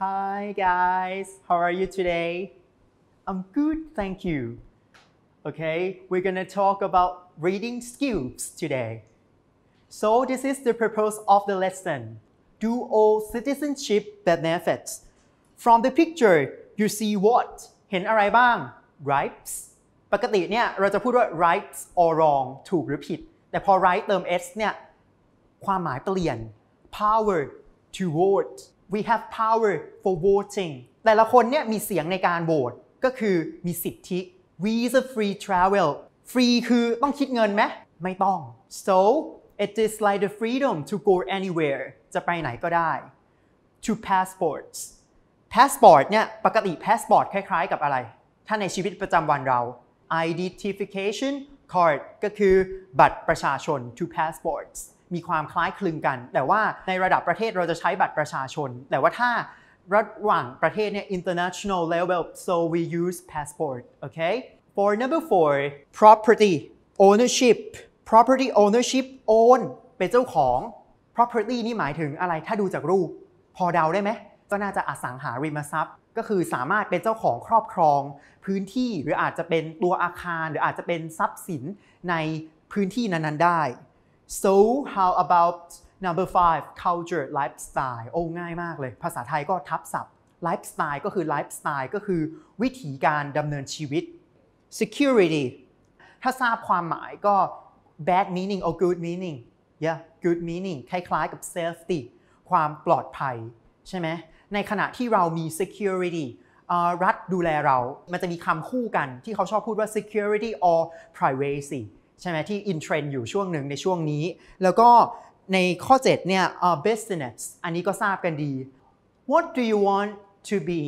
Hi guys, how are you today? I'm good, thank you. Okay, we're gonna talk about reading skills today. So this is the purpose of the lesson. all citizenship benefits. From the picture, you see what? เห็นอะไรบ้าง rights ปกติเนี่ยเราจะพูดว่า rights or wrong ถูกหรือผิด แต่พอ right เติม s เนี่ย ความหมายเปลี่ยน power towards. we have power for voting แต่ละคนเนี่ยมีเสียงในการโหวตก็คือมีสิทธิ visa free travel free คือต้องคิดเงินไหมไม่ต้อง so it is like the freedom to go anywhere จะไปไหนก็ได้ to passports passport เนี่ยปกติ passport คล้าย ๆ กับอะไร ถ้าในชีวิตประจำวันเรา identification card ก็คือบัตรประชาชน to passports มีความคล้ายคลึงกัน แต่ว่าในระดับประเทศเราจะใช้บัตรประชาชน แต่ว่าถ้าระหว่างประเทศเนี่ย international level so we use passport okay for number four property ownership property ownership own เป็นเจ้าของ property นี่หมายถึงอะไร ถ้าดูจากรูป พอเดาได้ไหมก็น่าจะอสังหาริมทรัพย์ก็คือสามารถเป็นเจ้าของครอบครองพื้นที่หรืออาจจะเป็นตัวอาคาร หรืออาจจะเป็นทรัพย์สินในพื้นที่นั้น ๆได้ so how about number five culture lifestyle โอ้ง่ายมากเลย ภาษาไทยก็ทับศัพท์ lifestyle ก็คือ lifestyle ก็คือวิถีการดำเนินชีวิต security ถ้าทราบความหมายก็ bad meaning or good meaning yeah good meaning คล้ายๆกับ safety ความปลอดภัยใช่ไหมในขณะที่เรามี security รัฐดูแลเรา มันจะมีคำคู่กัน ที่เขาชอบพูดว่า security or privacy ใช่ไหมที่ in trend อยู่ช่วงหนึ่งในช่วงนี้ แล้วก็ในข้อ7เนี่ย business อันนี้ก็ทราบกันดี what do you want to be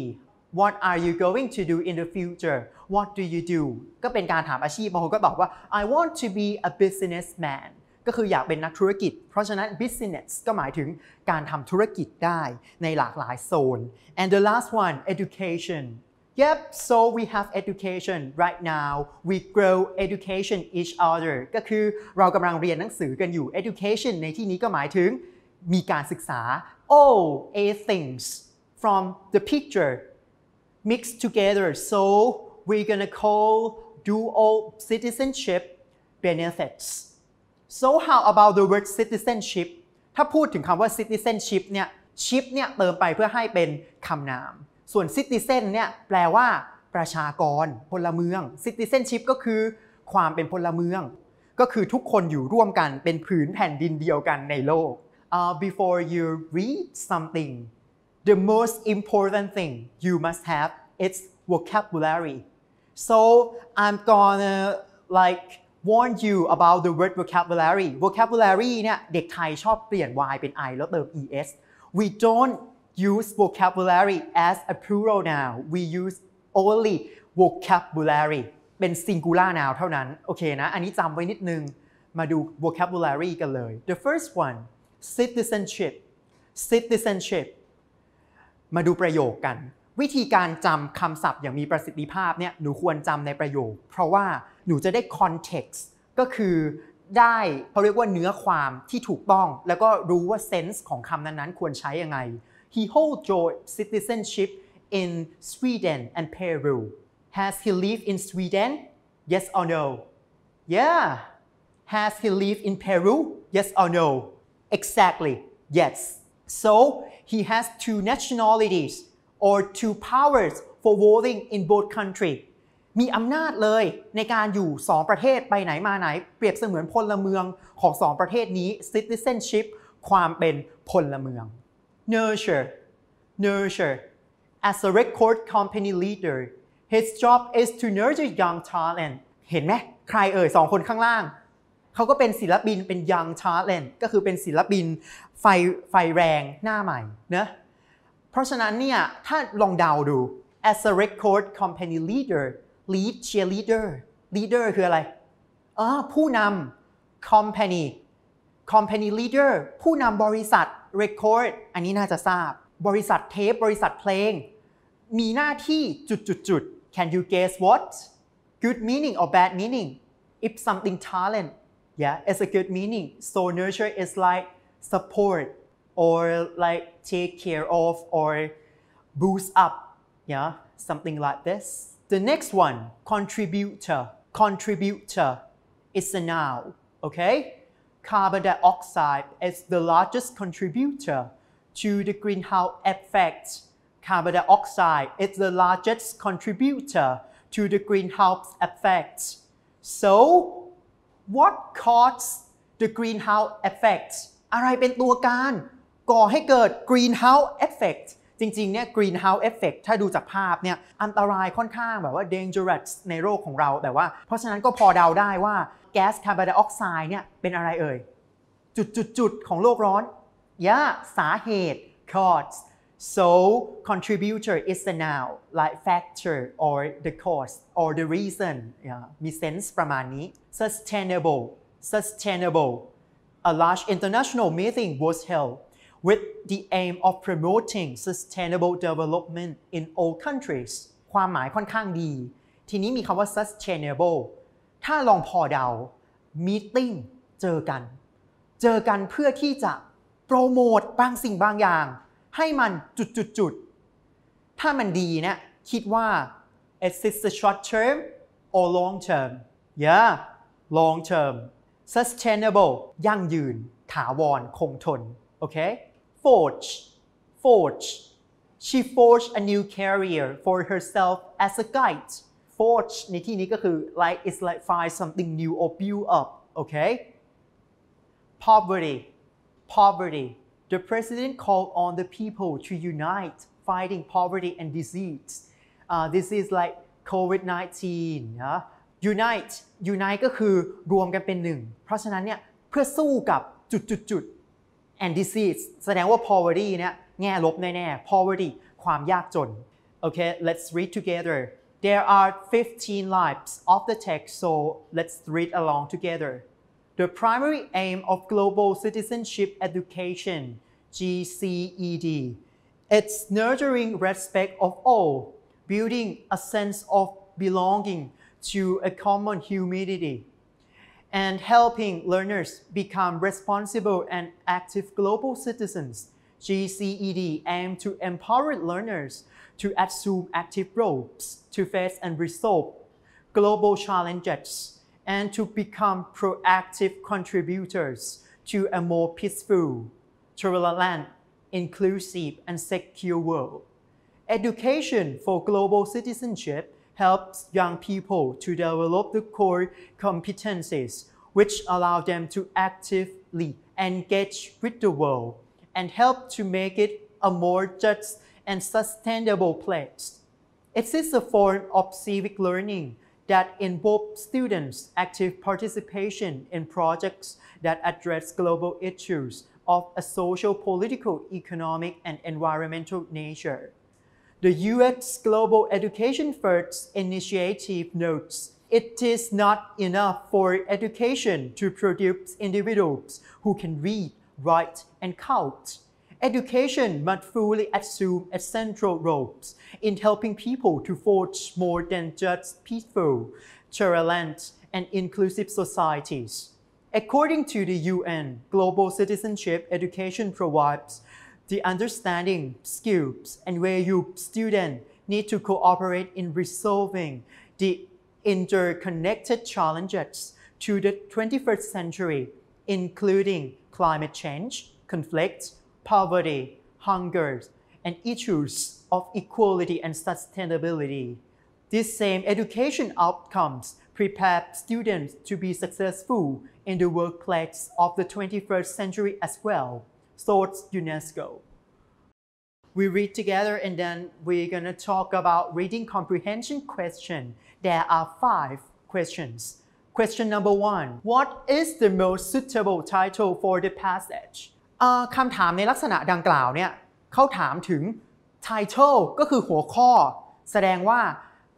what are you going to do in the future what do you do ก็เป็นการถามอาชีพบางคนก็บอกว่า I want to be a businessman ก็คืออยากเป็นนักธุรกิจ เพราะฉะนั้น business ก็หมายถึงการทำธุรกิจได้ในหลากหลายโซน and the last one education Yep, so we have education right now. We grow education each other. ก็คือเรากำลังเรียนหนังสือกันอยู่ education ในที่นี้ก็หมายถึงมีการศึกษา all a things from the picture mixed together. So we're gonna call dual citizenship benefits. so how about the word citizenship ถ้าพูดถึงคำว่า citizenship เนี่ย ship เนี่ยเติมไปเพื่อให้เป็นคำนามส่วน citizen เนี่ยแปลว่าประชากรพลเมือง citizenship ก็คือความเป็นพลเมือง ก็คือทุกคนอยู่ร่วมกันเป็นผืนแผ่นดินเดียวกันในโลก uh, before you read something the most important thing you must have is vocabulary so I'm gonna like warn you about the word vocabulary vocabulary เนี่ย เด็กไทยชอบเปลี่ยน y เป็น i แล้วเติม es we don't use vocabulary as a plural noun we use only vocabulary เป็น singular noun เท่านั้น โอเคนะ อันนี้จำไว้นิดนึง มาดู vocabulary กันเลย the first one citizenship citizenship มาดูประโยคกัน วิธีการจำคำศัพท์อย่างมีประสิทธิภาพเนี่ย หนูควรจำในประโยค เพราะว่าหนูจะได้คอนเท็กซ์ก็คือได้เขาเรียกว่าเนื้อความที่ถูกต้องแล้วก็รู้ว่าเซนส์ของคำนั้นๆควรใช้ยังไง He holds o u citizenship in Sweden and Peru Has he lived in Sweden Yes or no Yeah Has he lived in Peru Yes or no Exactly Yes So he has two nationalities or two powers for voting in both countries มีอำนาจเลยในการอยู่ 2 ประเทศไปไหนมาไหน เปรียบเสมือนพลเมืองของ 2 ประเทศนี้ citizenship ความเป็นพลเมือง nurture nurture as a record company leader his job is to nurture young talent เห็นไหมใครเอ่ยสองคนข้างล่าง เขาก็เป็นศิลปินเป็น young talent ก็คือเป็นศิลปินไฟไฟแรงหน้าใหม่เนะเพราะฉะนั้นเนี่ยถ้าลองเดาดู as a record company leader lead cheerleader leader คืออะไรอ๋อผู้นำ company company leader ผู้นำบริษัท record อันนี้น่าจะทราบ can you guess what good meaning or bad meaning if something talent yeah it's a good meaning so nurture is like support or like take care of or boost up yeah something like this the next one, contributor. Contributor is a noun, okay? Carbon dioxide is the largest contributor to the greenhouse effect. Carbon dioxide is the largest contributor to the greenhouse effect. So, what causes the greenhouse effect อะไรเป็นตัวการก่อให้เกิด greenhouse effect จริงๆ เนี่ย greenhouse effect ถ้าดูจากภาพเนี่ยอันตรายค่อนข้างแบบว่า dangerous ในโลกของเราแต่ว่าเพราะฉะนั้นก็พอเดาได้ว่าแก๊สคาร์บอนไดออกไซด์เนี่ยเป็นอะไรเอ่ย จุดๆๆของโลกร้อนยะสาเหตุ cause so contributor is the n o w like factor or the cause or the reason มีเซนส์ประมาณนี้ sustainable sustainable a large international meeting was held with the aim of promoting sustainable development in all countries ความหมายค่อนข้างดี ทีนี้มีคำว่า sustainable ถ้าลองพอเดา meeting เจอกัน เจอกันเพื่อที่จะ โปรโมทบางสิ่งบางอย่าง ให้มันจุดๆๆ ถ้ามันดีเนะ คิดว่า is this the short term or long term yeah long term sustainable ยั่งยืน ถาวร คงทนโอเค forge, forge. She forged a new career for herself as a guide. Forge ในที่นี้ก็คือ like it's like find something new or build up, okay? Poverty, poverty. The president called on the people to unite, fighting poverty and disease. Uh, this is like COVID-19 uh, Unite, unite ก็คือรวมกันเป็นหนึ่งเพราะฉะนั้นเนี่ย เพื่อสู้กับจุดจุดจุด and disease แสดงว่า poverty เนี่ย แง่ลบแน่ๆ poverty ความยากจน Okay let's read together there are 15 lines of the text so let's read along together the primary aim of global citizenship education GCED it's nurturing respect of all building a sense of belonging to a common humanity and helping learners become responsible and active global citizens. GCED aims to empower learners to assume active roles to face and resolve global challenges and to become proactive contributors to a more peaceful, tolerant, inclusive, and secure world. Education for global citizenship helps young people to develop the core competencies which allow them to actively engage with the world and help to make it a more just and sustainable place. It is a form of civic learning that involves students' active participation in projects that address global issues of a social, political, economic, and environmental nature. The U.S. Global Education First initiative notes it is not enough for education to produce individuals who can read, write, and count. Education must fully assume a central role in helping people to forge more than just peaceful, tolerant, and inclusive societies. According to the UN, global citizenship education provides the understanding, skills, and where you student need to cooperate in resolving the interconnected challenges to the 21st century, including climate change, conflict, poverty, hunger, and issues of equality and sustainability. These same education outcomes prepare students to be successful in the workplace of the 21st century as well. towards UNESCO. We read together and then we're going to talk about reading comprehension question. There are five questions. Question number one, what is the most suitable title for the passage? คำถามในลักษณะดังกล่าวเนี่ย เขาถามถึง title ก็คือหัวข้อ แสดงว่า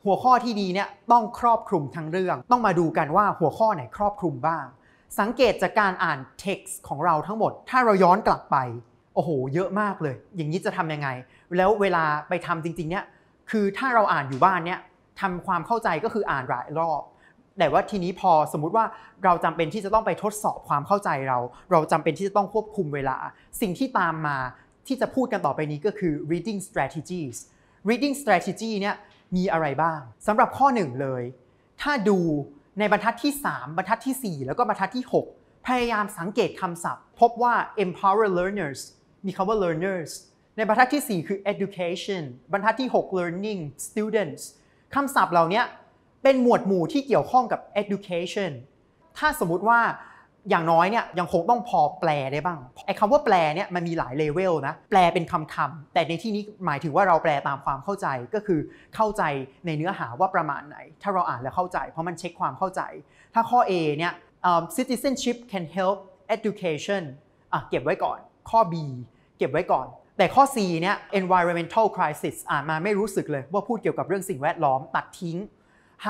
หัวข้อที่ดีเนี่ยต้องครอบคลุมทั้งเรื่อง ต้องมาดูกันว่าหัวข้อไหนครอบคลุมบ้างสังเกตจากการอ่าน text ของเราทั้งหมด ถ้าเราย้อนกลับไป โอ้โห เยอะมากเลย อย่างนี้จะทำยังไง แล้วเวลาไปทำจริงๆ เนี่ย คือถ้าเราอ่านอยู่บ้านเนี่ยทำความเข้าใจก็คืออ่านหลายรอบ แต่ว่าทีนี้พอสมมุติว่าเราจำเป็นที่จะต้องไปทดสอบความเข้าใจเรา เราจำเป็นที่จะต้องควบคุมเวลา สิ่งที่ตามมาที่จะพูดกันต่อไปนี้ก็คือ reading strategies reading strategy เนี่ย มีอะไรบ้างสำหรับข้อหนึ่งเลย ถ้าดูในบรรทัดที่ 3 บรรทัดที่ 4 แล้วก็บรรทัดที่ 6 พยายามสังเกตคำศัพท์ พบว่า empower learners มีคำว่า learners ในบรรทัดที่ 4 คือ education บรรทัดที่ 6 learning students คำศัพท์เหล่านี้เป็นหมวดหมู่ที่เกี่ยวข้องกับ education ถ้าสมมติว่าอย่างน้อยเนี่ยยังคงต้องพอแปลได้บ้างไอ้คำว่าแปลเนี่ยมันมีหลายเลเวลนะ แปลเป็นคำคำแต่ในที่นี้หมายถึงว่าเราแปลตามความเข้าใจก็คือเข้าใจในเนื้อหาว่าประมาณไหน ถ้าเราอ่านแล้วเข้าใจ เพราะมันเช็คความเข้าใจ ถ้าข้อ A เนี่ย u h citizenship can help education อ่ะเก็บไว้ก่อน ข้อ B เก็บไว้ก่อน แต่ข้อ C เนี่ย environmental crisis อ่านมาไม่รู้สึกเลยว่าพูดเกี่ยวกับเรื่องสิ่งแวดล้อมตัดทิ้ง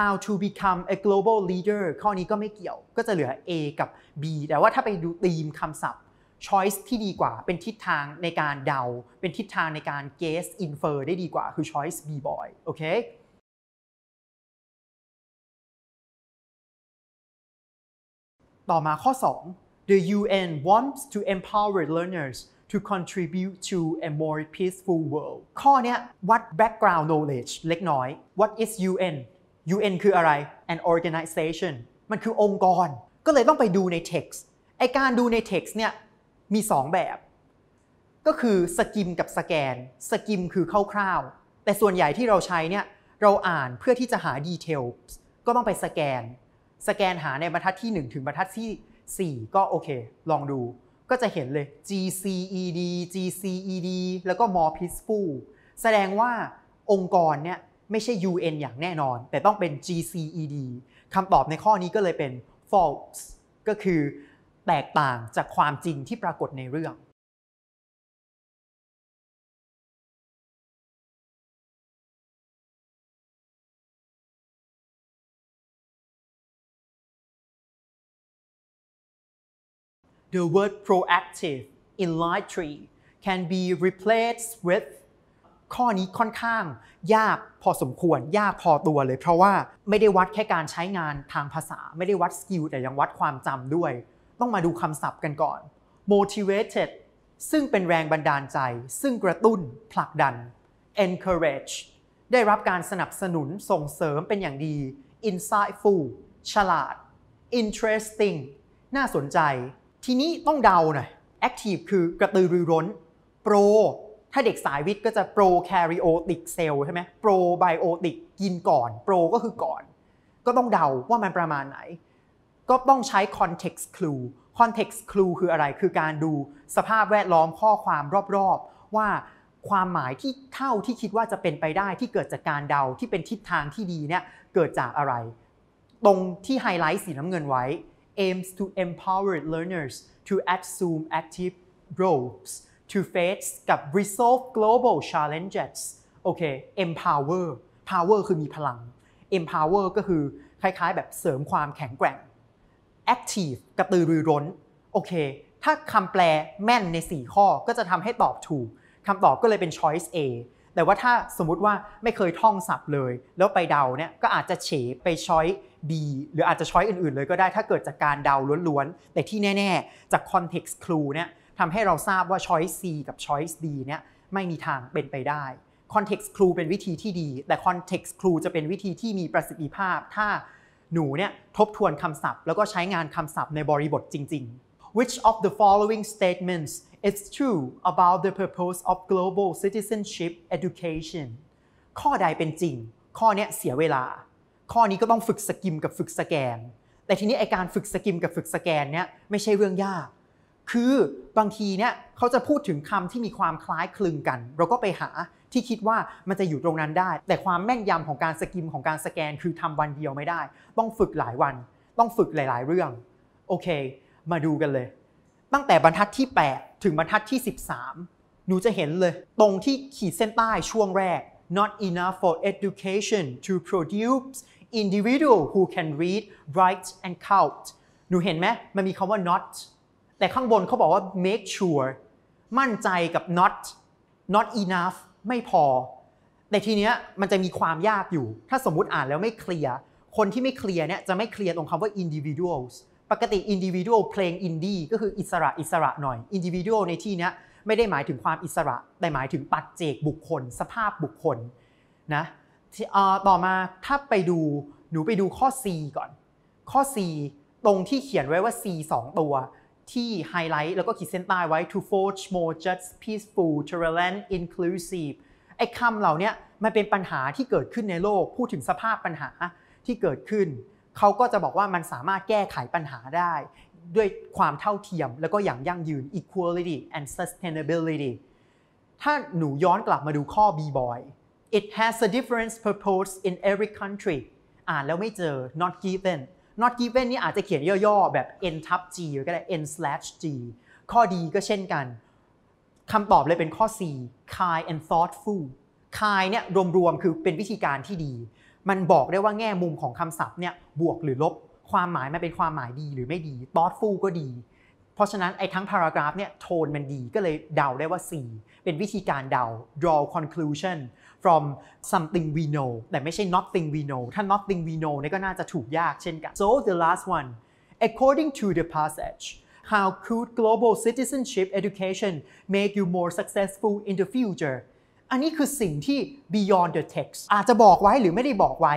how to become a global leader ข้อนี้ก็ไม่เกี่ยว ก็จะเหลือ A กับ B แต่ว่าถ้าไปดูธีมคำศัพท์ choice ที่ดีกว่า เป็นทิศทางในการเดา เป็นทิศทางในการ guess infer ได้ดีกว่า คือ choice B boy โอเคต่อมาข้อ 2 the UN wants to empower learners to contribute to a more peaceful world ข้อนี้วัด background knowledge เล็กน้อย what is UN UN คืออะไร an organization มันคือองค์กร ก็เลยต้องไปดูใน text ไอการดูใน text เนี่ย มี 2 แบบ ก็คือสกิมกับสแกน สกิมคือคร่าวๆ แต่ส่วนใหญ่ที่เราใช้เนี่ย เราอ่านเพื่อที่จะหาดีเทลก็ต้องไปสแกน สแกนหาในบรรทัดที่ 1 ถึงบรรทัดที่ 4 ก็โอเค ลองดู ก็จะเห็นเลย GCED GCED แล้วก็ more peaceful แสดงว่าองค์กรเนี่ยไม่ใช่ UN อย่างแน่นอนแต่ต้องเป็น GCED คำตอบในข้อนี้ก็เลยเป็น false ก็คือแตกต่างจากความจริงที่ปรากฏในเรื่อง The word proactive in line 3 can be replaced with ข้อนี้ค่อนข้างยากพอสมควรยากพอตัวเลย เพราะว่าไม่ได้วัดแค่การใช้งานทางภาษาไม่ได้วัดสกิลแต่ยังวัดความจำด้วย ต้องมาดูคำศัพท์กันก่อน motivated ซึ่งเป็นแรงบันดาลใจ ซึ่งกระตุ้นผลักดัน encourage ได้รับการสนับสนุนส่งเสริมเป็นอย่างดี insightful ฉลาด interesting น่าสนใจ ทีนี้ต้องเดาหน่อย active คือกระตือรือร้น pro ถ้าเด็กสายวิทย์ก็จะโปรแคริโอติกเซลล์ใช่ไหมโปรไบโอติกกินก่อนโปรก็คือก่อน ก็ต้องเดาว่ามันประมาณไหน ก็ต้องใช้ context clue context clue คืออะไร คือการดูสภาพแวดล้อมข้อความรอบ ๆ ว่าความหมายที่เท่าที่คิดว่าจะเป็นไปได้ที่เกิดจากการเดาที่เป็นทิศทางที่ดีเนี่ยเกิดจากอะไร ตรงที่ไฮไลท์สีน้ำเงินไว้ aims to empower learners to assume active roles to face กับ resolve global challenges โอเค empower power คือมีพลัง empower ก็คือคล้ายๆ แบบเสริมความแข็งแกร่ง active กระตือรือร้นโอเค ถ้าคำแปลแม่นใน 4 ข้อก็จะทำให้ตอบถูกคำตอบก็เลยเป็น choice A แต่ว่าถ้าสมมุติว่าไม่เคยท่องศัพท์เลย แล้วไปเดาเนี่ยก็อาจจะเฉไป choice B หรืออาจจะ choice อื่นๆ เลยก็ได้ถ้าเกิดจากการเดาล้วนๆ แต่ที่แน่ ๆ จาก context clue เนี่ยทำให้เราทราบว่า choice C กับ choice D เนี่ยไม่มีทางเป็นไปได้ context clue เป็นวิธีที่ดี แต่ context clue จะเป็นวิธีที่มีประสิทธิภาพ ถ้าหนูเนี่ยทบทวนคำศัพท์ แล้วก็ใช้งานคำศัพท์ในบริบทจริง ๆ which of the following statements is true about the purpose of global citizenship education ข้อใดเป็นจริง ข้อเนี้ยเสียเวลา ข้อนี้ก็ต้องฝึกสกิมกับฝึกสแกน แต่ทีนี้ไอการฝึกสกิมกับฝึกสแกนเนี่ยไม่ใช่เรื่องยากคือบางทีเนี่ยเขาจะพูดถึงคำที่มีความคล้ายคลึงกัน เราก็ไปหาที่คิดว่ามันจะอยู่ตรงนั้นได้ แต่ความแม่นยำของการสกิม ของการสแกนคือทำวันเดียวไม่ได้ ต้องฝึกหลายวัน ต้องฝึกหลายๆเรื่อง โอเค มาดูกันเลย ตั้งแต่บรรทัดที่ 8 ถึงบรรทัดที่ 13 หนูจะเห็นเลย ตรงที่ขีดเส้นใต้ช่วงแรก not enough for education to produce individual who can read write and count หนูเห็นไหมมันมีคำว่า not แต่ข้างบนเขาบอกว่า make sure มั่นใจกับ not not enough ไม่พอ แต่ทีเนี้ยมันจะมีความยากอยู่ ถ้าสมมุติอ่านแล้วไม่เคลียร์ คนที่ไม่เคลียร์เนี่ยจะไม่เคลียร์ตรงคำว่า individuals ปกติ individual เพลง indie ก็คืออิสระอิสระหน่อย individual ในที่เนี้ยไม่ได้หมายถึงความอิสระ แต่หมายถึงปัจเจกบุคคลสภาพบุคคลนะต่อมาถ้าไปดู หนูไปดูข้อ C ก่อน ข้อ C ตรงที่เขียนไว้ว่า C 2ตัวที่ไฮไลท์แล้วก็ขีดเส้นใต้ไว้ to forge more just peaceful tolerant inclusive ไอ้คำเหล่านี้มันเป็นปัญหาที่เกิดขึ้นในโลก พูดถึงสภาพปัญหาที่เกิดขึ้นเขาก็จะบอกว่ามันสามารถแก้ไขปัญหาได้ ด้วยความเท่าเทียม แล้วก็อย่างยั่งยืน equality and sustainability ถ้าหนูย้อนกลับมาดูข้อ B boy it has a different purpose in every country อ่านแล้วไม่เจอ not given not given นี่อาจจะเขียนย่อๆ แบบ n ทับ g ก็ได้ n slash g ข้อดีก็เช่นกันคำตอบเลยเป็นข้อ C kind and thoughtful kind เนี่ยรวมๆ คือเป็นวิธีการที่ดี มันบอกได้ว่าแง่มุมของคำศัพท์เนี่ยบวกหรือลบความหมายมันเป็นความหมายดีหรือไม่ดี thoughtful ก็ดี เพราะฉะนั้นไอ้ทั้ง paragraph เนี่ยโทนมันดีก็เลยเดาได้ว่า C เป็นวิธีการเดา draw conclusion from something we know แต่ไม่ใช่ nothing we know ถ้า nothing we know เนี่ยก็น่าจะถูกยากเช่นกัน so the last one according to the passage how could global citizenship education make you more successful in the future อันนี้คือสิ่งที่ beyond the text อาจจะบอกไว้หรือไม่ได้บอกไว้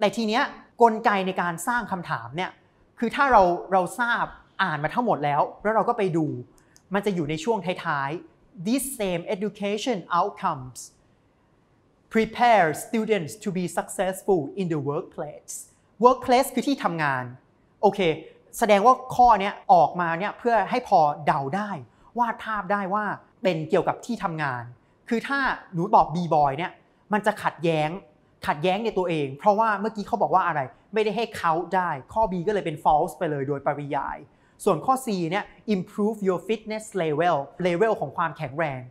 แต่ทีเนี้ยกลไกในการสร้างคำถามเนี่ยคือถ้าเราเราทราบอ่านมาทั้งหมดแล้ว แล้วเราก็ไปดู มันจะอยู่ในช่วงท้ายๆ these same education outcomes prepare students to be successful in the workplace workplace คือที่ทำงาน โอเค แสดงว่าข้อนี้ออกมาเนี่ยเพื่อให้พอเดาได้วาดภาพได้ว่าเป็นเกี่ยวกับที่ทำงาน คือถ้าหนูบอก B-boy เนี่ยมันจะขัดแย้งขัดแย้งในตัวเอง เพราะว่าเมื่อกี้เขาบอกว่าอะไร ไม่ได้ให้เขาได้ ข้อ B ก็เลยเป็น false ไปเลยโดยปริยาย ส่วนข้อ C เนี่ย improve your fitness level level ของความแข็งแรง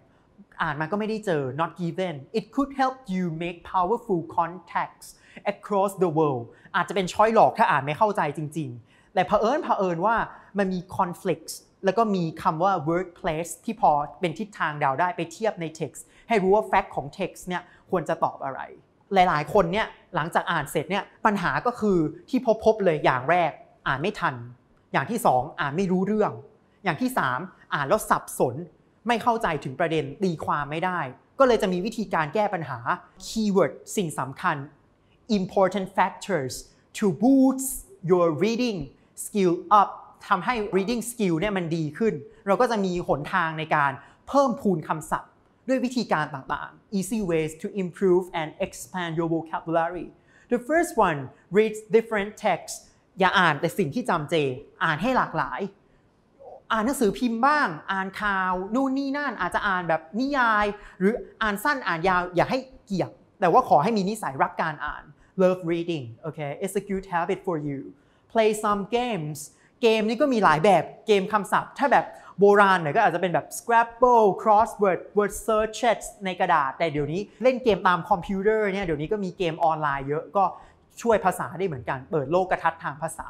อ่านมาก็ไม่ได้เจอ not given it could help you make powerful contacts across the world อาจจะเป็นช้อยหลอกถ้าอ่านไม่เข้าใจจริงๆ แต่เผอิญเผอิญว่ามันมี conflicts แล้วก็มีคำว่า workplace ที่พอเป็นทิศทางเดาได้ไปเทียบใน text ให้รู้ว่า fact ของ text เนี่ยควรจะตอบอะไร หลายๆคนเนี่ยหลังจากอ่านเสร็จเนี่ยปัญหาก็คือที่พบๆเลยอย่างแรก อ่านไม่ทัน อย่างที่ 2 อ่านไม่รู้เรื่อง อย่างที่ 3อ่านแล้วสับสนไม่เข้าใจถึงประเด็นตีความไม่ได้ ก็เลยจะมีวิธีการแก้ปัญหา keyword สิ่งสำคัญ important factors to boost your reading skill up ทำให้ reading skill เนี่ยมันดีขึ้น เราก็จะมีหนทางในการเพิ่มพูนคำศัพท์ ด้วยวิธีการต่างๆ easy ways to improve and expand your vocabulary the first one reads different text s อย่าอ่านแต่สิ่งที่จำเจอ่านให้หลากหลายอ่านหนังสือพิมพ์บ้างอ่านข่าวนู่นนี่นั่นอาจจะอ่านแบบนิยาย หรืออ่านสั้นอ่านยาวอย่าให้เกียบ แต่ว่าขอให้มีนิสัยรักการอ่าน love reading okay it's a c u t e habit for you play some games เกมนี่ก็มีหลายแบบเกมคำศัพท์ ถ้าแบบโบราณเนี่ยก็อาจจะเป็นแบบ Scrabble crossword word searches ในกระดาษ แต่เดี๋ยวนี้เล่นเกมตามคอมพิวเตอร์เนี่ยเดี๋ยวนี้ก็มีเกมออนไลน์เยอะก็ช่วยภาษาได้เหมือนกันเปิดโลกกระทัดทางภาษา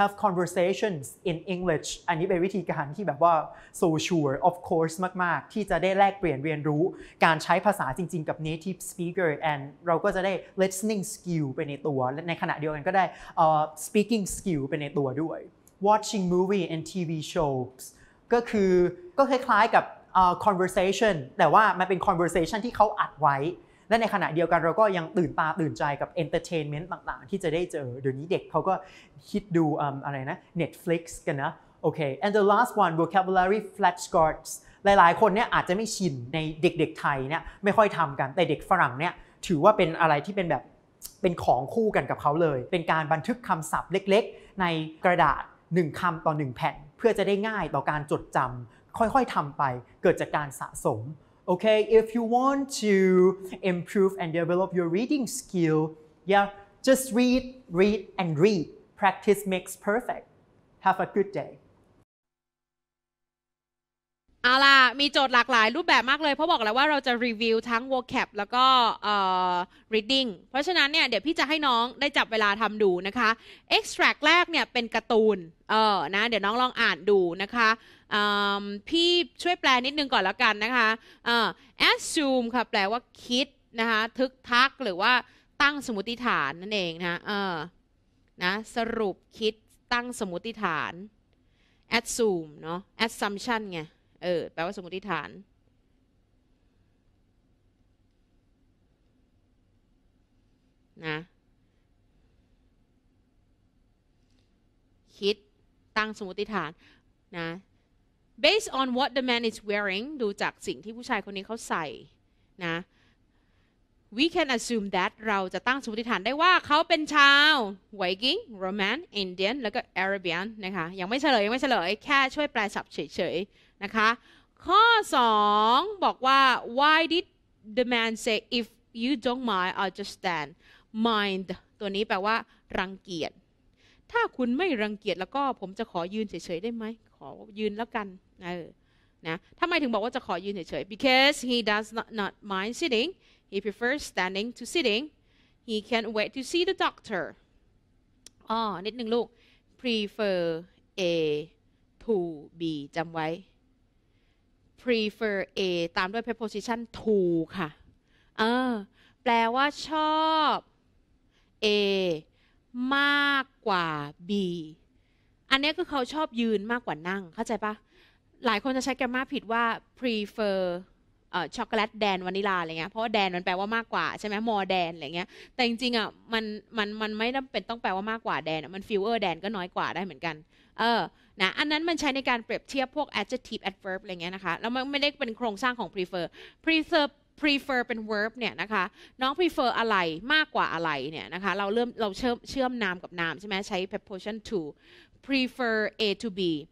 have conversations in English อันนี้เป็นวิธีการที่แบบว่า so sure of course มาก ๆ ที่จะได้แลกเปลี่ยนเรียนรู้การใช้ภาษาจริง ๆ กับ native speaker and เราก็จะได้ listening skill ไปในตัวและในขณะเดียวกันก็ได้ uh, speaking skill ไปในตัวด้วย watching movie and TV shows ก็คือก็คล้าย ๆ กับ conversation แต่ว่ามันเป็น conversation ที่เขาอัดไว้และในขณะเดียวกันเราก็ยังตื่นตาตื่นใจกับเอนเตอร์เทนเมนต์ต่างๆ ที่จะได้เจอเดี๋ยวนี้เด็กเขาก็คิดดูอะไรนะ Netflix กันนะโอเค and the last one vocabulary flashcards หลายๆ คนเนี่ยอาจจะไม่ชินในเด็กๆ ไทยเนี่ยไม่ค่อยทำกันแต่เด็กฝรั่งเนี่ยถือว่าเป็นอะไรที่เป็นแบบเป็นของคู่กันกับเขาเลย เป็นการบันทึกคำศัพท์เล็กๆ ในกระดาษ 1 คำต่อ 1 แผ่น เพื่อจะได้ง่ายต่อการจดจำค่อยๆทำไปเกิดจากการสะสม okay? If you want to improve and develop your reading skill, yeah, just read, read, and read. Practice makes perfect. Have a good day. เอาล่ะมีโจทย์หลากหลายรูปแบบมากเลย เพราะบอกแล้วว่าเราจะรีวิวทั้ง vocab แล้วก็ reading เพราะฉะนั้นเนี่ยเดี๋ยวพี่จะให้น้องได้จับเวลาทำดูนะคะ extract แรกเนี่ยเป็นการ์ตูนเออนะเดี๋ยวน้องลองอ่านดูนะคะพี่ช่วยแปลนิดนึงก่อนแล้วกัน นะคะ assume ค่ะแปลว่าคิดนะคะทึกทักหรือว่าตั้งสมมติฐานนั่นเองนะนะสรุปคิดตั้งสมมติฐาน assume เนาะ assumption ไงเออแปลว่าสมมติฐานนะคิดตั้งสมมติฐานนะ based on what the man is wearing ดูจากสิ่งที่ผู้ชายคนนี้เขาใส่นะ we can assume that เราจะตั้งสมมติฐานได้ว่าเขาเป็นชาว Viking Roman Indian แล้วก็ Arabian นะคะ ยังไม่เฉลยยังไม่เฉลย แค่ช่วยแปลสับเฉยๆนะคะ ข้อ 2 บอกว่า why did the man say if you don't mind I'll just stand mind ตัวนี้แปลว่ารังเกียจ ถ้าคุณไม่รังเกียจแล้วก็ผมจะขอยืนเฉยๆได้ไหมขอยืนแล้วกันเออนะทำไมถึงบอกว่าจะขอยืนเฉยๆ because he does not, not mind sitting he prefers standing to sitting he can wait to see the doctor อ๋อ นิดหนึ่งลูก prefer a to b จำไว้ prefer a ตามด้วย preposition to ค่ะเออแปลว่าชอบ a มากกว่า b อันนี้คือเขาชอบยืนมากกว่านั่งเข้าใจปะหลายคนจะใช้แกมมาผิดว่า prefer ช็อกโกแลตแดนวานิลาอะไรเงี้ย เพราะว่าแดนมันแปลว่ามากกว่า ใช่ไหมมอแดนอะไรเงี้ย แต่จริงๆอ่ะมันมันมันไม่จำเป็นต้องแปลว่ามากกว่าแดน มันฟิวเออร์แดนก็น้อยกว่าได้เหมือนกัน เออ นะ อันนั้นมันใช้ในการเปรียบเทียบพวก adjective adverb อะไรเงี้ยนะคะ แล้วมันไม่ได้เป็นโครงสร้างของ prefer prefer prefer เป็น verb เนี่ยนะคะ น้อง prefer อะไรมากกว่าอะไรเนี่ยนะคะ เราเริ่มเราเชื่อมเชื่อมนามกับนามใช่ไหมใช้ preposition to prefer A to B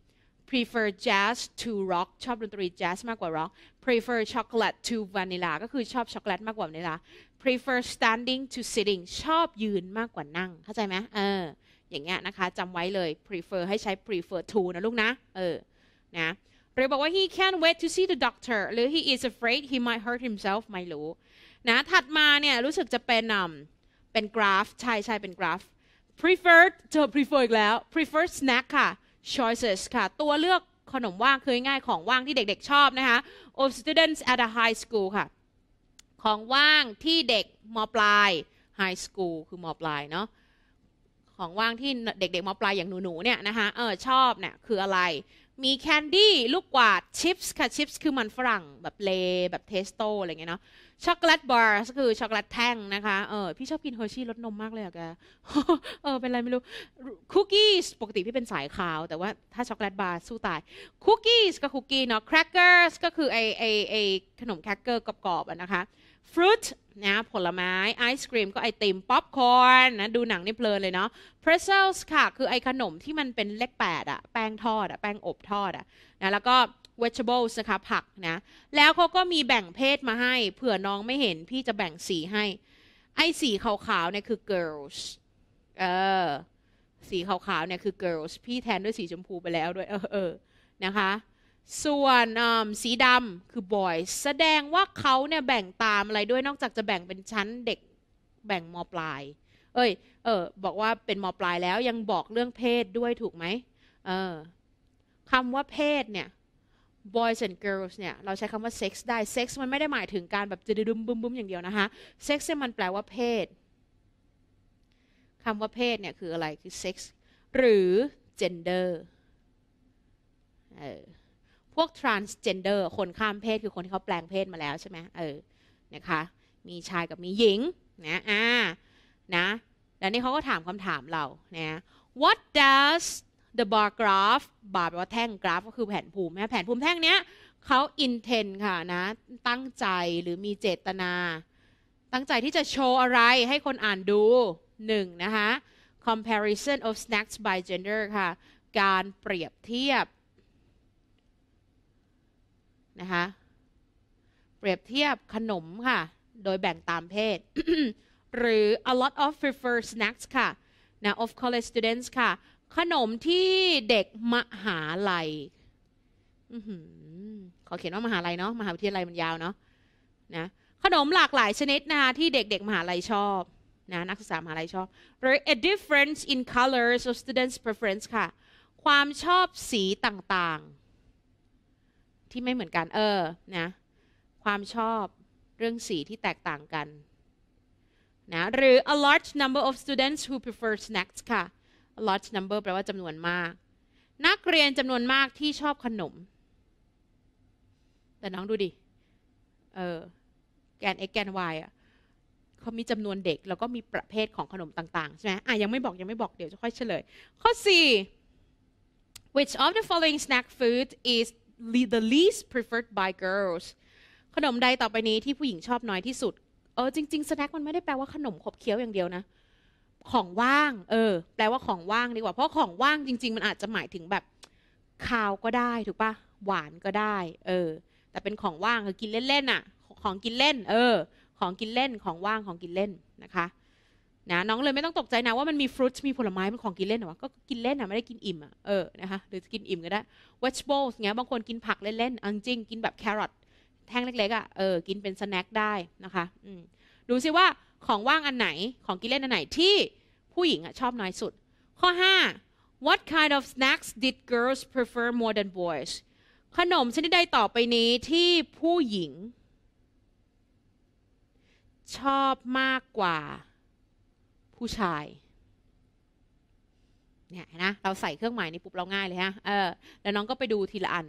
prefer jazz to rock ชอบดนตรี jazz มากกว่า rock prefer chocolate to vanilla ก็คือชอบช็อกโกแลตมากกว่า vanilla prefer standing to sitting ชอบยืนมากกว่านั่ง เข้าใจไหมเออ อย่างเงี้ยนะคะ จำไว้เลย prefer ให้ใช้ prefer to นะลูกนะ เออ นะหรือบอกว่า he can't wait to see the doctor หรือ he is afraid he might hurt himself ไม่รู้นะ ถัดมาเนี่ยรู้สึกจะเป็นเป็นกราฟ ใช่ใช่เป็นกราฟ p r e f e r เจอ prefer อีกแล้ว p r e f e r snack ค่ะ choices ค่ะ ตัวเลือกขนมว่างคือง่ายของว่างที่เด็กๆชอบนะคะ of students at a high school ค่ะ ของว่างที่เด็กมปลาย high school คือมปลายเนาะของว่างที่เด็กๆมปลายอย่างหนูๆเนี่ยนะคะเออชอบเนี่ยคืออะไรมีแคนดี้ ลูกกวาดชิปส์ค่ะชิปส์คือมันฝรั่งแบบเลแบบเทสโตอะไรเงี้ยเนาะช็อกโกแลตบาร์ก็คือช็อกโกแลตแท่งนะคะเออพี่ชอบกินเฮอร์ชี่รสนมมากเลยอะแกเออเป็นไรไม่รู้คุกกี้ปกติพี่เป็นสายขาวแต่ว่าถ้าช็อกโกแลตบาร์สู้ตายคุกกี้ก็คุกกี้เนาะแครกเกอร์ก็คือไอไอไอขนมแครกเกอร์กรอบๆนะคะฟรุตนะผลไม้ไอศครีมก็ไอติมป๊อปคอร์นนะดูหนังนี่เพลินเลยเนาะเพรสเซลส์ค่ะ คือไอขนมที่มันเป็นเลขแปดอะแป้งทอดอะแป้งอบทอดอะนะ แล้วก็ vegetables นะคะ ผักนะแล้วเขาก็มีแบ่งเพศมาให้เผื่อน้องไม่เห็นพี่จะแบ่งสีให้ ไอสีขาวๆเนี่ยคือ girls เออสีขาวๆเนี่ยคือ girls พี่แทนด้วยสีชมพูไปแล้วด้วยเออเออนะคะส่วนสีดำคือ boys แสดงว่าเขาเนี่ยแบ่งตามอะไรด้วยนอกจากจะแบ่งเป็นชั้นเด็กแบ่งมปลาย เอ้ยเออบอกว่าเป็นมปลายแล้วยังบอกเรื่องเพศด้วยถูกไหมเออคำว่าเพศเนี่ย boys and girls เนี่ยเราใช้คำว่า sex ได้ sex มันไม่ได้หมายถึงการแบบจะดุมบุมบุมอย่างเดียวนะคะ sex มันแปลว่าเพศคำว่าเพศเนี่ยคืออะไรคือ sex หรือ gender เออวก transgender คนข้ามเพศคือคนที่เขาแปลงเพศมาแล้วใช่ไหมเออนะคะมีชายกับมีหญิงนะอ่านะแล้วนี่เขาก็ถามคำถามเรานะ what does the bar graph บาร์แปลว่าแท่งกราฟก็คือแผนภูมิแผนภูมิแท่งเนี้ยเขา intent ค่ะนะตั้งใจหรือมีเจตนา ตั้งใจที่จะโชว์อะไรให้คนอ่านดูหนึ่งนะคะ comparison of snacks by gender ค่ะ การเปรียบเทียบนะคะ เปรียบเทียบขนมค่ะ โดยแบ่งตามเพศ หรือ a lot of prefer snacks ค่ะนะ of college students ค่ะ ขนมที่เด็กมหาลัยขอเขียนว่า มหาลัยเนาะมหาวิทยาลัยมันยาวเนาะนะขนมหลากหลายชนิดนะคะที่เด็กๆมหาลัยชอบนะนักศึกษามหาลัยชอบหรือ a difference in colors of students preference ค่ะ ความชอบสีต่างๆที่ไม่เหมือนกัน เออ นะ ความชอบเรื่องสีที่แตกต่างกัน นะ หรือ a large number of students who prefer snacks ค่ะ a large number แปลว่าจำนวนมาก นักเรียนจำนวนมากที่ชอบขนม แต่น้องดูดิ เออแกน x แกน y อ่ะเขามีจำนวนเด็ก แล้วก็มีประเภทของขนมต่าง ๆ ใช่ไหมอ่ะยังไม่บอก ยังไม่บอก เดี๋ยวจะค่อยเฉลย ข้อ 4 which of the following snack food is the least preferred by girls ขนมใดต่อไปนี้ที่ผู้หญิงชอบน้อยที่สุดเออจริงๆสแน็คมันไม่ได้แปลว่าขนมขบเคี้ยวอย่างเดียวนะ ของว่าง เออ แปลว่าของว่าง ดีกว่าเพราะของว่างจริง ๆมันอาจจะหมายถึงแบบคาวก็ได้ ถูกปะหวานก็ได้ เออ แต่เป็นของว่างคือกินเล่นๆอ่ะ ของกินเล่น เออ ของกินเล่นของว่างของกินเล่นนะคะนะน้องเลยไม่ต้องตกใจนะ ว่ามันมีฟรุตมีผลไม้เป็นของกินเล่นหรอก็กินเล่นนะไม่ได้กินอิ่มอ่ะเออนะคะหรือกินอิ่มก็ได้ vegetables เงี้ยบางคนกินผักเล่นๆอังจริงกินแบบแครอทแท่งเล็กๆอ่ะเออกินเป็นสแน็คได้นะคะดูซิว่าของว่างอันไหนของกินเล่นอันไหนที่ผู้หญิงอ่ะชอบน้อยสุด ข้อ 5 what kind of snacks did girls prefer more than boys ขนมชนิดใดต่อไปนี้ที่ผู้หญิง ชอบมากกว่าผู้ชายเนี่ยนะเราใส่เครื่องหมายนี้ปุ๊บเราง่ายเลยฮะเออแล้วน้องก็ไปดูทีละอัน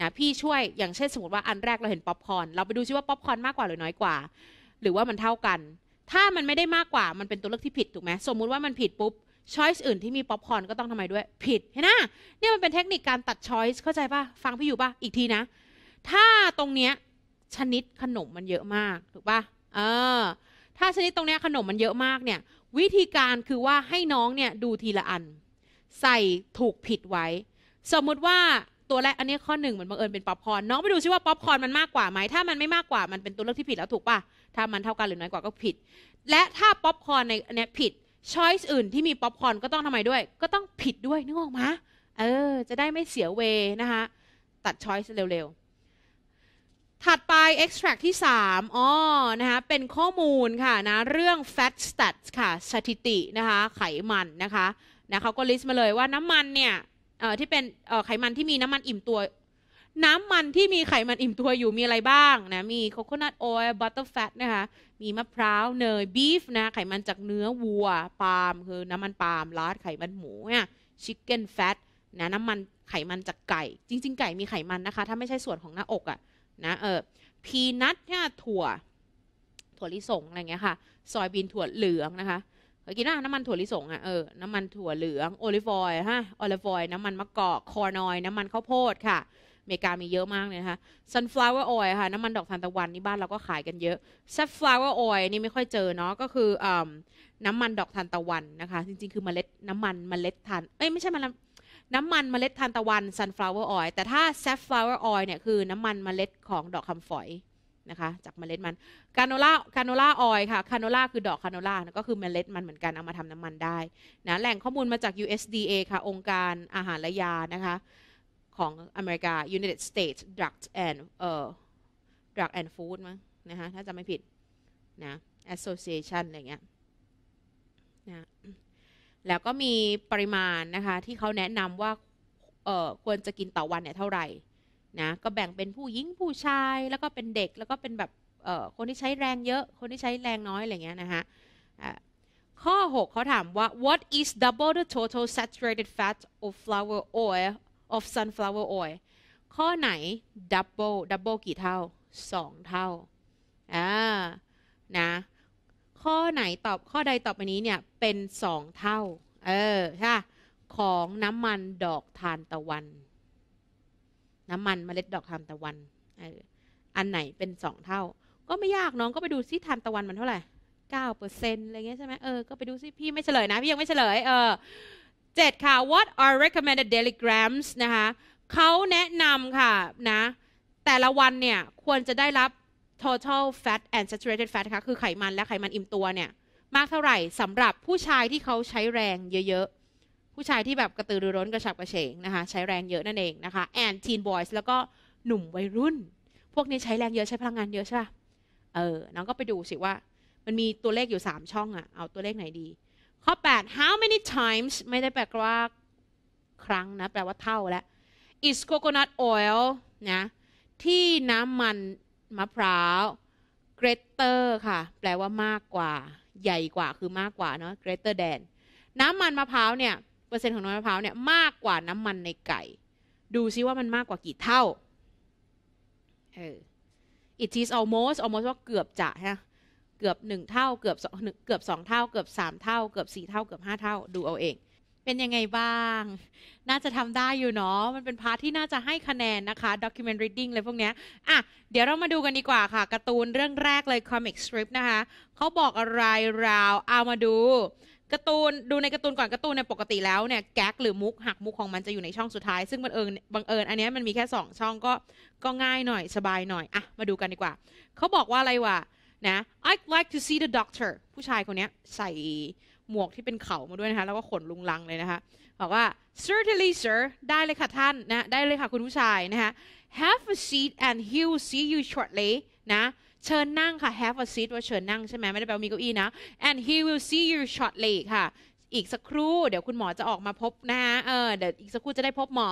นะพี่ช่วยอย่างเช่นสมมติว่าอันแรกเราเห็นป๊อปคอนเราไปดูซิว่าป๊อปคอนมากกว่าหรือน้อยกว่า หรือว่ามันเท่ากัน ถ้ามันไม่ได้มากกว่ามันเป็นตัวเลือกที่ผิดถูกไหมสมมุติว่ามันผิดปุ๊บช้อยส์อื่นที่มีป๊อปคอนก็ต้องทำไมด้วย ผิดเห็นนะเนี่ยมันเป็นเทคนิคการตัดช้อยส์เข้าใจป่ะฟังพี่อยู่ป่ะอีกทีนะถ้าตรงเนี้ยชนิดขนมมันเยอะมากถูกป่ะเออถ้าชนิดตรงเนี้ยขนมมันเยอะมากเนี่ยวิธีการคือว่าให้น้องเนี่ยดูทีละอัน ใส่ถูกผิดไว้ สมมุติว่าตัวแรกอันนี้ข้อหนึ่งเหมือนบังเอิญเป็นป๊อปคอนน้องไปดูซิว่าป๊อปคอนมันมากกว่าไหมถ้ามันไม่มากกว่ามันเป็นตัวเลือกที่ผิดแล้วถูกป่ะถ้ามันเท่ากันหรือน้อยกว่าก็ผิด และถ้าป๊อปคอนในเนี้ยผิดช้อยส์อื่นที่มีป๊อปคอนก็ต้องทำไมด้วย ก็ต้องผิดด้วยนึกออกไหมเออ จะได้ไม่เสียเวนะคะตัดช้อยส์เร็วๆถัดไป extract ที่3อ๋อนะคะเป็นข้อมูลค่ะนะเรื่อง fat stats ค่ะสถิตินะคะไขมันนะคะนะเขาก็ลิสต์มาเลยว่าน้ำมันเนี่ยที่เป็นไขมันที่มีน้ำมันอิ่มตัว น้ำมันที่มีไขมันอิ่มตัวอยู่มีอะไรบ้างนะมีโคโคนัทออยล์บัตเตอร์แฟตนะคะมีมะพร้าว เนยบีฟนะไขมันจากเนื้อวัวปาล์มคือน้ำมันปาล์มลาดไขมันหมูเนี่ยชิคเก้นแฟตนะน้ำมันไขมันจากไก่ จริง ๆ ไก่มีไขมันนะคะ ถ้าไม่ใช่ส่วนของหน้าอกอะ่ะนะเออพีนัทเนี่ยถั่ว ถั่ว ลิสงอะไรเงี้ยค่ะ ซอยบีนถั่วเหลืองนะคะเคยกินนะน้ำมันถั่วลิสงอ่ะเออน้ำมันถั่วเหลืองโอลิฟออยล์ฮะโอลิฟออยล์น้ำมันมะกอกคอร์นอย น้ำมันข้าวโพดค่ะอเมริกามีเยอะมากเลยนะคะซันฟลาวเวอร์ออยล์ค่ะน้ำมันดอกทานตะวันนี่บ้านเราก็ขายกันเยอะซันฟลาวเวอร์ออยล์นี่ไม่ค่อยเจอเนาะก็คือน้ำมันดอกทานตะวันนะคะ จริงๆ คือเมล็ด น้ำมันเมล็ดทานเอ้ยไม่ใช่ม็ดน้ำมันเมล็ดทานตะวัน sunflower oil แต่ถ้า safflower oil เนี่ยคือน้ำมันเมล็ดของดอกคำฝอยนะคะจากเมล็ดมันคาโนล่าคาโนล่าออยค่ะคาโนล่าคือดอกคาโนล่าก็คือเมล็ดมันเหมือนกัน เอามาทำน้ำมันได้นะแหล่งข้อมูลมาจาก USDA ค่ะ องค์การอาหารและยานะคะ ของอเมริกา United States Drug and เอ่อ Drug and Food มั้งนะคะถ้าจำไม่ผิดนะ Association อะไรเงี้ยนะแล้วก็มีปริมาณนะคะ ที่เขาแนะนำว่าเออควรจะกินต่อวันเนี่ยเท่าไหร่นะก็แบ่งเป็นผู้หญิงผู้ชายแล้วก็เป็นเด็ก แล้วก็เป็นแบบเออคนที่ใช้แรงเยอะ คนที่ใช้แรงน้อยอะไรเงี้ยนะคะข้อ 6เขาถามว่า what is double the total saturated fat of flower oil of sunflower oil ข้อไหน double double กี่เท่า2เท่าอ่านะข้อไหนตอบข้อใดตอบไปนี้เนี่ยเป็นสองเท่าเออใช่ของน้ำมันดอกทานตะวัน น้ำมันมเมล็ดดอกทานตะวันเอออันไหนเป็นสองเท่า ก็ไม่ยากน้องก็ไปดูซิทานตะวันมันเท่าไหร่เก้าเปอร์เซ็นต์อะไรเงี้ยใช่ไหมเออก็ไปดูซิพี่ไม่เฉลยนะ พี่ยังไม่เฉลยเออเจ็ดค่ะ what are recommended daily grams นะคะเขาแนะนำค่ะนะแต่ละวันเนี่ยควรจะได้รับ total fat and saturated fat คะคือไขมันและไขมันอิ่มตัวเนี่ย มากเท่าไหร่สำหรับผู้ชายที่เขาใช้แรงเยอะๆ ผู้ชายที่แบบกระตือรือร้นกระฉับกระเฉงนะคะ ใช้แรงเยอะนั่นเองนะคะ and teen boys แล้วก็หนุ่มวัยรุ่น พวกนี้ใช้แรงเยอะใช้พลังงานเยอะใช่ป่ะ เออ น้องก็ไปดูสิว่า มันมีตัวเลขอยู่ 3 ช่องอะเอาตัวเลขไหนดี ข้อ 8 how many times ไม่ได้แปลว่า ครั้งนะแปลว่าเท่าแล้ว is coconut oil นะที่น้ำมันมะพร้าว greater ค่ะ แปลว่ามากกว่าใหญ่กว่าคือมากกว่าเนาะ greater than น้ำมันมะพร้าวเนี่ยเปอร์เซ็นต์ของน้ำมันมะพร้าวเนี่ยมากกว่าน้ำมันในไก่ ดูซิว่ามันมากกว่ากี่เท่า เออ it is almost almost ว่าเกือบจะฮะเกือบหนึ่งเท่าเกือบสองเกือบสองเท่าเกือบสามเท่า เกือบสี่เท่าเกือบห้าเท่า ดูเอาเองเป็นยังไงบ้าง น่าจะทำได้อยู่เนาะ มันเป็นพาร์ทที่น่าจะให้คะแนนนะคะ document reading เลยพวกเนี้ย อ่ะ เดี๋ยวเรามาดูกันดีกว่าค่ะ การ์ตูนเรื่องแรกเลย comic strip นะคะ เขาบอกอะไรราว เอามาดู การ์ตูน ดูในการ์ตูนก่อนการ์ตูนในปกติแล้วเนี่ย แก๊กหรือมุก หักมุกของมันจะอยู่ในช่องสุดท้าย ซึ่งบังเอิญบังเอิญอันนี้มันมีแค่2ช่องก็ ก็ง่ายหน่อย สบายหน่อยอ่ะมาดูกันดีกว่า เขาบอกว่าอะไรวะ นะ I'd like to see the doctor ผู้ชายคนนี้ใส่หมวกที่เป็นเข่ามาด้วยนะคะแล้วก็ขนลุงลังเลยนะคะบอกว่า certainly sir ได้เลยค่ะท่านนะได้เลยค่ะคุณผู้ชายนะคะ have a seat and he'll see you shortly นะเชิญนั่งค่ะ have a seat ว่าเชิญนั่งใช่ไหมไม่ได้แปลว่ามีเก้าอี้นะ and he will see you shortly ค่ะ อีกสักครู่เดี๋ยวคุณหมอจะออกมาพบนะฮะเออเดี๋ยวอีกสักครู่จะได้พบหมอ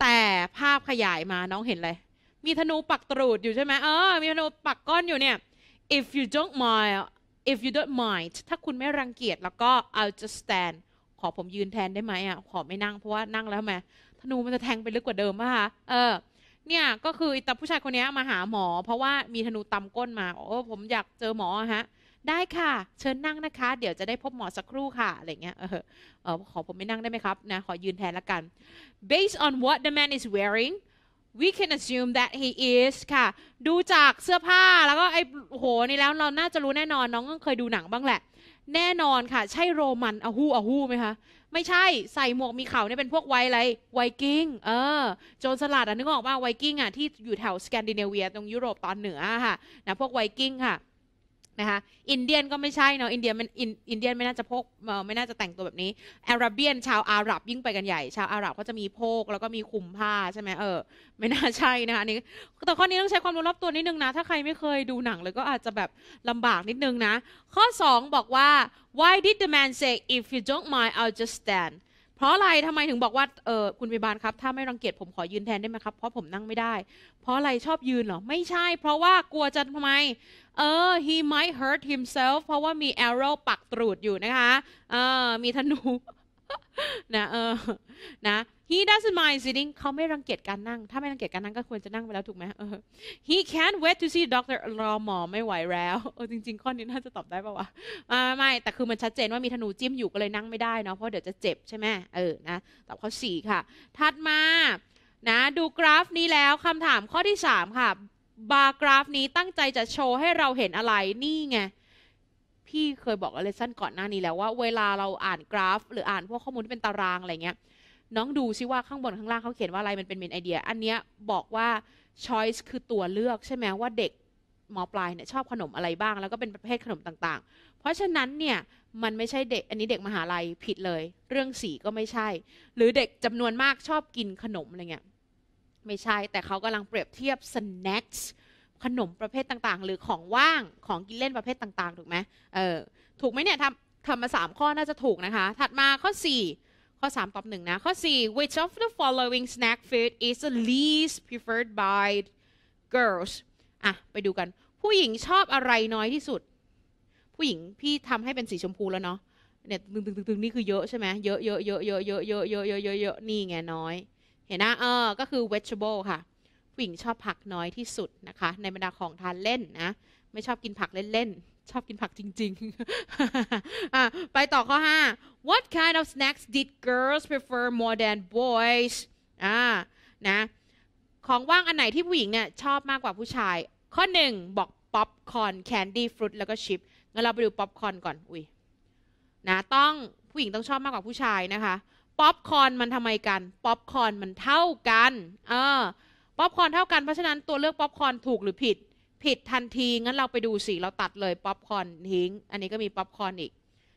แต่ภาพขยายมาน้องเห็นเลย มีธนูปักตรูดอยู่ใช่ไหมเออมีธนูปักก้อนอยู่เนี่ย if you don't mind if you don't mind ถ้าคุณไม่รังเกียจแล้วก็ I'll just stand ขอผมยืนแทนได้ไหมอ่ะขอไม่นั่ง เพราะว่า นั่งแล้วหมธนูมันจะแทงไปลึกกว่าเดิมนะคะเออเนี่ย ก็คือตาผู้ชายคนนี้มาหาหมอ เพราะว่ามีธนูตำก้นมาโอ้ผมอยากเจอหมอฮะได้ค่ะ เชิญนั่งนะคะ เดี๋ยวจะได้พบหมอสักครู่ค่ะอะไรเงี้ยเออขอผมไม่นั่งได้ไหมครับนะขอยืนแทนละกัน based on what the man is wearing we can assume that he is ค่ะ ดูจากเสื้อผ้าแล้วก็ไอ้โหนี่แล้วเราน่าจะรู้แน่นอนน้องก็เคยดูหนังบ้างแหละ แน่นอนค่ะ ใช่โรมันอะฮูอะฮูไหมคะไม่ใช่ใส่หมวกมีเขาเนี่ยเป็นพวกไวอลไร ไวกิ้งเออ โจรสลัดอ่ะนึกออกป่าไวกิ้งอ่ะ ที่อยู่แถวสแกนดิเนเวียตรงยุโรปตอนเหนือค่ะนะพวกไวกิ้งค่ะนะคะอินเดียนก็ไม่ใช่เนาะ อินเดียมันอินเดียนไม่น่าจะพกไม่น่าจะแต่งตัวแบบนี้แอรับเบียน ชาวอาหรับยิ่งไปกันใหญ่ ชาวอาหรับก็จะมีโพกแล้วก็มีคุมผ้า ใช่ไหมเออไม่น่าใช่นะคะนี่แต่ข้อนี้ต้องใช้ความรู้รอบตัวนิดนึงนะ ถ้าใครไม่เคยดูหนังเลยก็อาจจะแบบลำบากนิดนึงนะ ข้อ 2 บอกว่า why did the man say if you don't mind I'll just stand เพราะอะไรทำไมถึงบอกว่า เออคุณพยาบาลครับ ถ้าไม่รังเกียจผมขอยืนแทนได้ไหมครับ เพราะผมนั่งไม่ได้ เพราะอะไรชอบยืนเหรอ ไม่ใช่ เพราะว่ากลัวจะทำไม เออ he might hurt himself เพราะว่ามี arrow ปักตรูดอยู่นะคะเออมีธนูนะเออนะ he doesn't mind sitting เขาไม่รังเกียจการนั่ง ถ้าไม่รังเกียจการนั่งก็ควรจะนั่งไปแล้วถูกไหมเออ he can't wait to see doctor รอหมอไม่ไหวแล้วเออจริงๆ ข้อนี้น่าจะตอบได้ปะวะไม่ไม่ แต่คือมันชัดเจนว่ามีธนูจิ้มอยู่ก็เลยนั่งไม่ได้เนาะ เพราะเดี๋ยวจะเจ็บใช่ไหมเออ นะ ตอบข้อสี่ค่ะ ถัดมา นะ ดูกราฟนี้แล้วคำถามข้อที่สามค่ะ บาร์กราฟนี้ตั้งใจจะโชว์ให้เราเห็นอะไร นี่ไงพี่เคยบอกเลสันก่อนหน้านี้แล้วว่าเวลาเราอ่านกราฟหรืออ่านพวกข้อมูลที่เป็นตารางอะไรเงี้ย น้องดูซิว่าข้างบนข้างล่างเขาเขียนว่าอะไรมันเป็นเมนไอเดีย อันเนี้ยบอกว่า choice คือตัวเลือกใช่ไหมว่าเด็กมปลายเนี่ยชอบขนมอะไรบ้าง แล้วก็เป็นประเภทขนมต่างๆ เพราะฉะนั้นเนี่ยมันไม่ใช่เด็ก อันนี้เด็กมหาลัยผิดเลย เรื่องสีก็ไม่ใช่ หรือเด็กจำนวนมากชอบกินขนมอะไรเงี้ยไม่ใช่แต่เขากำลังเปรียบเทียบ snacks ขนมประเภทต่างๆ หรือของว่างของกินเล่นประเภทต่าง ๆ ถูกไหมเออถูกไหมเนี่ยทำทำมามข้อน่าจะถูกนะคะ ถัดมาข้อ 4 ข้อ 3 ตอบ 1 นะ ข้อ 4 which of the following snack food is the least preferred by girls อ่ะไปดูกันผู้หญิงชอบอะไรน้อยที่สุด ผู้หญิงพี่ทำให้เป็นสีชมพูแล้วเนาะเนี่ยตึงตึงตึงตึงนี่คือเยอะใช่ไหมเยอะเยอะเยอะเยอะเยอะเยอะเยอะเยอะเยอะนี่ไงน้อย เห็นนะเออก็คือ vegetable ค่ะญิงชอบผักน้อยที่สุดนะคะในบรรดาของทานเล่นนะ ไม่ชอบกินผักเล่นๆ ชอบกินผักจริงๆ ไปต่อข้อ 5 What kind of snacks did girls prefer more than boys อ่านะของว่างอันไหนที่ผู้หญิงเนี่ยชอบมากกว่าผู้ชาย ข้อ 1 บอกป๊อปคอร์น แคนดี้ฟรุต แล้วก็ชิปงั้นเราไปดูป๊อปคอร์นก่อนอุ้ยนะต้องผู้หญิงต้องชอบมากกว่าผู้ชายนะคะป๊อปคอร์นมันทำไมกันป๊อปคอร์นมันเท่ากันเออป๊อปคอนเท่ากันเพราะฉะนั้นตัวเลือกป๊อปคอนถูกหรือผิด ผิดทันทีงั้นเราไปดูสิเราตัดเลยป๊อปคอนทิ้งอันนี้ก็มีป๊อปคอนอีก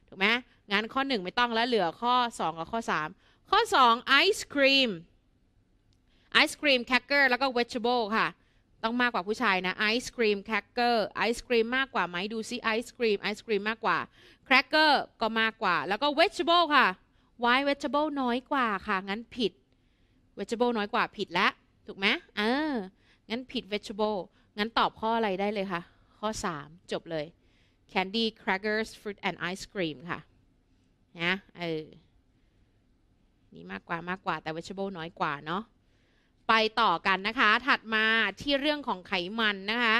ถูกไหมงั้นข้อ 1 ไม่ต้องแล้วเหลือข้อ 2กับข้อ 3 ข้อ2ไอศครีมไอศครีมแคคเกอร์แล้วก็เวชเบิลค่ะ ต้องมากกว่าผู้ชายนะไอศครีมแคคเกอร์ไอศครีมมากกว่าไหมดูซิไอศครีมไอศครีมมากกว่าแครกเกอร์ก็มากกว่าแล้วก็เวชเบิลค่ะไวเวชเบิลน้อยกว่าค่ะงั้นผิดเวชเบิลน้อยกว่าผิดแล้วถูกไหมเออ งั้นผิด vegetable งั้นตอบข้ออะไรได้เลยค่ะ ข้อ 3 จบเลย candy crackers fruit and ice cream ค่ะนะเออ นี่มากกว่ามากกว่าแต่ vegetable น้อยกว่าเนาะ ไปต่อกันนะคะ ถัดมาที่เรื่องของไขมันนะคะ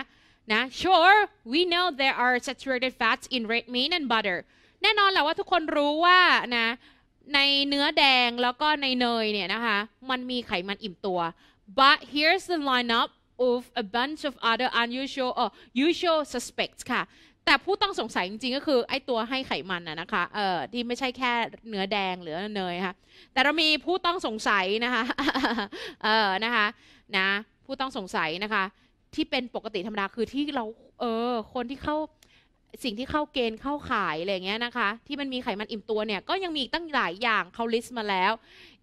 นะ sure we know there are saturated fats in red meat and butter แน่นอนแหละว่าทุกคนรู้ว่านะ ในเนื้อแดงแล้วก็ในเนยเนี่ยนะคะ มันมีไขมันอิ่มตัว but here's the lineup of a bunch of other unusual or usual suspects ค่ะแต่ผู้ต้องสงสัยจริงๆก็คือ ไอตัวให้ไขมันนะนะคะเอ่อที่ไม่ใช่แค่เนื้อแดงหรือเนยค่ะแต่เรามีผู้ต้องสงสัยนะคะเออนะคะนะผู้ต้องสงสัยนะคะ ที่เป็นปกติธรรมดาคือที่เรา เออคนที่เข้าสิ่งที่เข้าเกณฑ์เข้าขายอะไรเงี้ยนะคะ ที่มันมีไขมันอิ่มตัวเนี่ย ก็ยังมีตั้งหลายอย่างเขาลิสต์มาแล้ว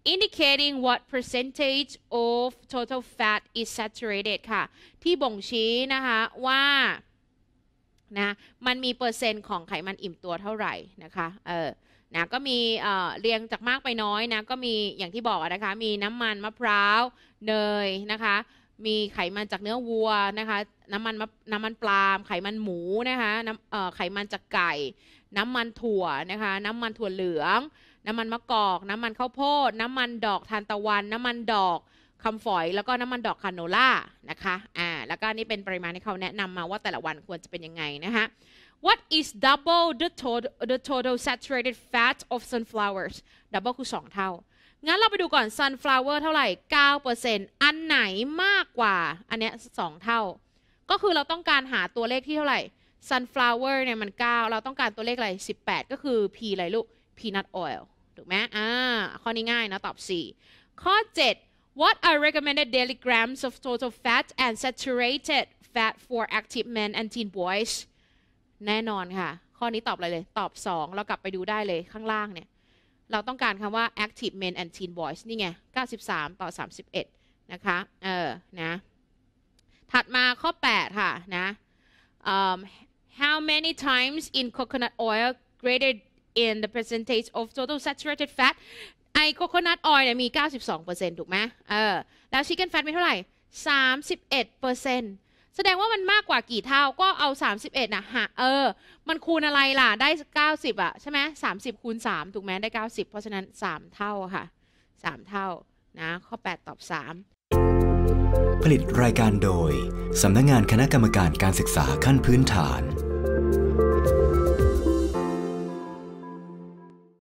indicating what percentage of total fat is saturated ค่ะ ที่บ่งชี้นะคะว่า นะมันมีเปอร์เซ็นต์ของไขมันอิ่มตัวเท่าไหร่นะคะ เออ นะก็มีเอ่อเรียงจากมากไปน้อยนะก็มีอย่างที่บอกนะคะ มีน้ำมันมะพร้าว เนยนะคะ มีไขมันจากเนื้อวัวนะคะน้ำมันน้ำมันปลาไขมันหมูนะคะน้ำไขมันจากไก่ น้ำมันถั่วนะคะน้ำมันถั่วเหลืองน้ำมันมะกอก น้ำมันข้าวโพด น้ำมันดอกทานตะวัน น้ำมันดอกคำฝอย แล้วก็น้ำมันดอกคาโนล่านะคะ อ่า แล้วก็นี่เป็นปริมาณที่เขาแนะนำมาว่าแต่ละวันควรจะเป็นยังไงนะคะ What is double the total the total saturated fat of sunflowers double คือ 2 เท่า งั้นเราไปดูก่อน sunflower เท่าไหร่ 9%อันไหนมากกว่า อันเนี้ย2เท่า ก็คือเราต้องการหาตัวเลขที่เท่าไหร่ sunflower เนี่ยมัน 9 เราต้องการตัวเลขอะไร18 ก็คือ p อะไรลูก peanut oil ถูกไหมอ่า ข้อนี้ ง่ายนะตอบ 4 ข้อ 7 what are recommended daily grams of total fat and saturated fat for active men and teen boys แน่นอนค่ะ ข้อนี้ตอบอะไรเลย ตอบ 2 เรากลับไปดูได้เลย ข้างล่างเนี่ย เราต้องการคำว่า active men and teen boys นี่ไง 93 ต่อ 31 นะคะ เออ นะ ถัดมาข้อ 8 ค่ะ นะ um, how many times in coconut oil greater in the percentage of total saturated fat ไอโคโคนัทออยล์เนี่ยมี 92%ถูกไหมเออแล้วชิคเก้นแฟตมีเท่าไหร่ 31%แสดงว่ามันมากกว่ากี่เท่า ก็เอา 31นะฮะเออมันคูณอะไรล่ะ ได้ 90 อ่ะใช่ไหม30 คูณ 3ถูกไหมได้ 90 เพราะฉะนั้น 3 เท่าค่ะ 3 เท่านะข้อ8 ตอบ 3 ผลิตรายการโดย สำนักงงาน คณะกรรมการการศึกษาขั้นพื้นฐาน